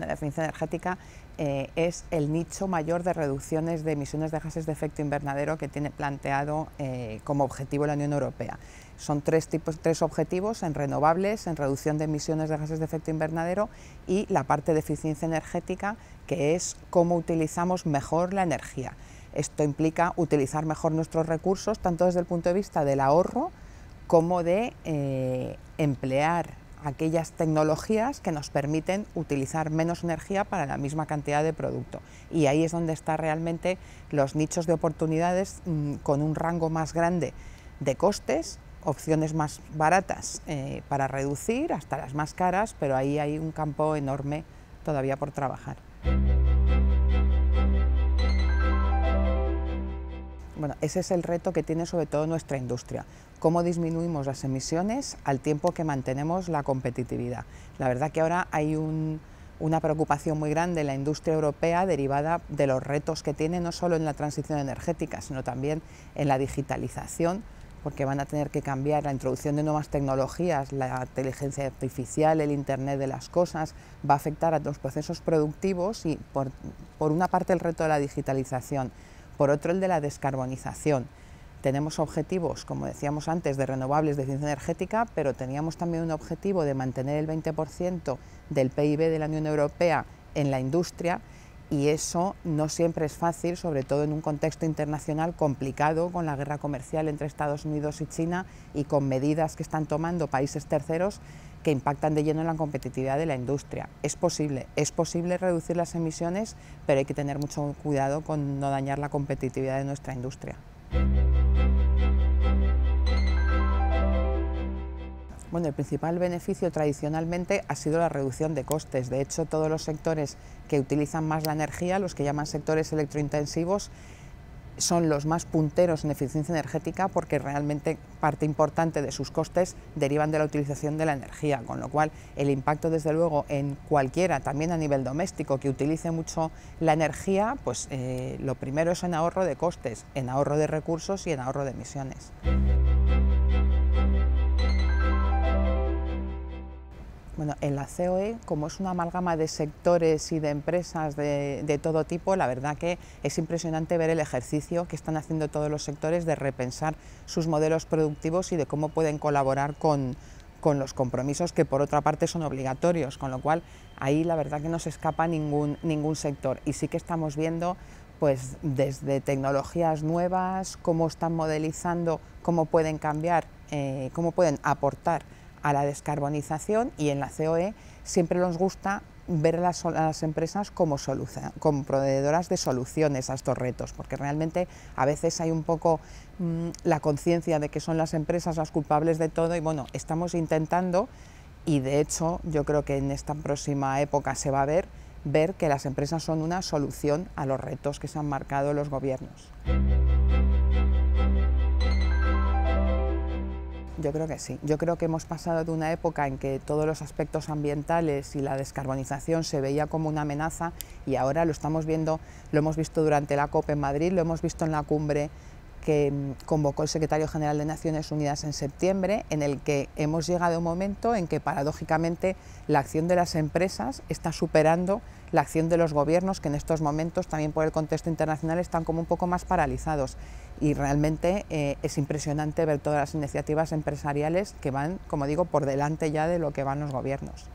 de la eficiencia energética eh, es el nicho mayor de reducciones de emisiones de gases de efecto invernadero que tiene planteado eh, como objetivo la Unión Europea. Son tres, tipos, tres objetivos, en renovables, en reducción de emisiones de gases de efecto invernadero y la parte de eficiencia energética, que es cómo utilizamos mejor la energía. Esto implica utilizar mejor nuestros recursos, tanto desde el punto de vista del ahorro como de eh, emplear aquellas tecnologías que nos permiten utilizar menos energía para la misma cantidad de producto. Y ahí es donde están realmente los nichos de oportunidades mm, con un rango más grande de costes, opciones más baratas eh, para reducir, hasta las más caras, pero ahí hay un campo enorme todavía por trabajar. ese es el reto que tiene sobre todo nuestra industria. Cómo disminuimos las emisiones al tiempo que mantenemos la competitividad. La verdad que ahora hay una preocupación muy grande en la industria europea derivada de los retos que tiene no solo en la transición energética, sino también en la digitalización, porque van a tener que cambiar la introducción de nuevas tecnologías, la inteligencia artificial, el Internet de las cosas, va a afectar a los procesos productivos y por una parte el reto de la digitalización, por otro, el de la descarbonización. Tenemos objetivos, como decíamos antes, de renovables de eficiencia energética, pero teníamos también un objetivo de mantener el 20% del PIB de la Unión Europea en la industria y eso no siempre es fácil, sobre todo en un contexto internacional complicado con la guerra comercial entre Estados Unidos y China y con medidas que están tomando países terceros que impactan de lleno en la competitividad de la industria. Es posible, es posible reducir las emisiones, pero hay que tener mucho cuidado con no dañar la competitividad de nuestra industria. Bueno, el principal beneficio tradicionalmente ha sido la reducción de costes. De hecho, todos los sectores que utilizan más la energía, los que llaman sectores electrointensivos, son los más punteros en eficiencia energética porque realmente parte importante de sus costes derivan de la utilización de la energía, con lo cual el impacto desde luego en cualquiera, también a nivel doméstico, que utilice mucho la energía, pues eh, lo primero es en ahorro de costes, en ahorro de recursos y en ahorro de emisiones. Bueno, en la COE, como es una amalgama de sectores y de empresas de, todo tipo, la verdad que es impresionante ver el ejercicio que están haciendo todos los sectores de repensar sus modelos productivos y de cómo pueden colaborar con, los compromisos que por otra parte son obligatorios, con lo cual ahí la verdad que no se escapa ningún, sector. Y sí que estamos viendo pues desde tecnologías nuevas, cómo están modelizando, cómo pueden cambiar, eh, cómo pueden aportar a la descarbonización y en la COE siempre nos gusta ver a las, empresas como, como proveedoras de soluciones a estos retos, porque realmente a veces hay un poco mm, la conciencia de que son las empresas las culpables de todo y bueno, estamos intentando y de hecho yo creo que en esta próxima época se va a ver ver que las empresas son una solución a los retos que se han marcado los gobiernos. Yo creo que sí. Yo creo que hemos pasado de una época en que todos los aspectos ambientales y la descarbonización se veía como una amenaza y ahora lo estamos viendo, lo hemos visto durante la COP en Madrid, lo hemos visto en la cumbre que convocó el secretario general de Naciones Unidas en septiembre, en el que hemos llegado a un momento en que paradójicamente la acción de las empresas está superando la acción de los gobiernos, que en estos momentos, también por el contexto internacional, están como un poco más paralizados. Y realmente eh, es impresionante ver todas las iniciativas empresariales que van, como digo, por delante ya de lo que van los gobiernos.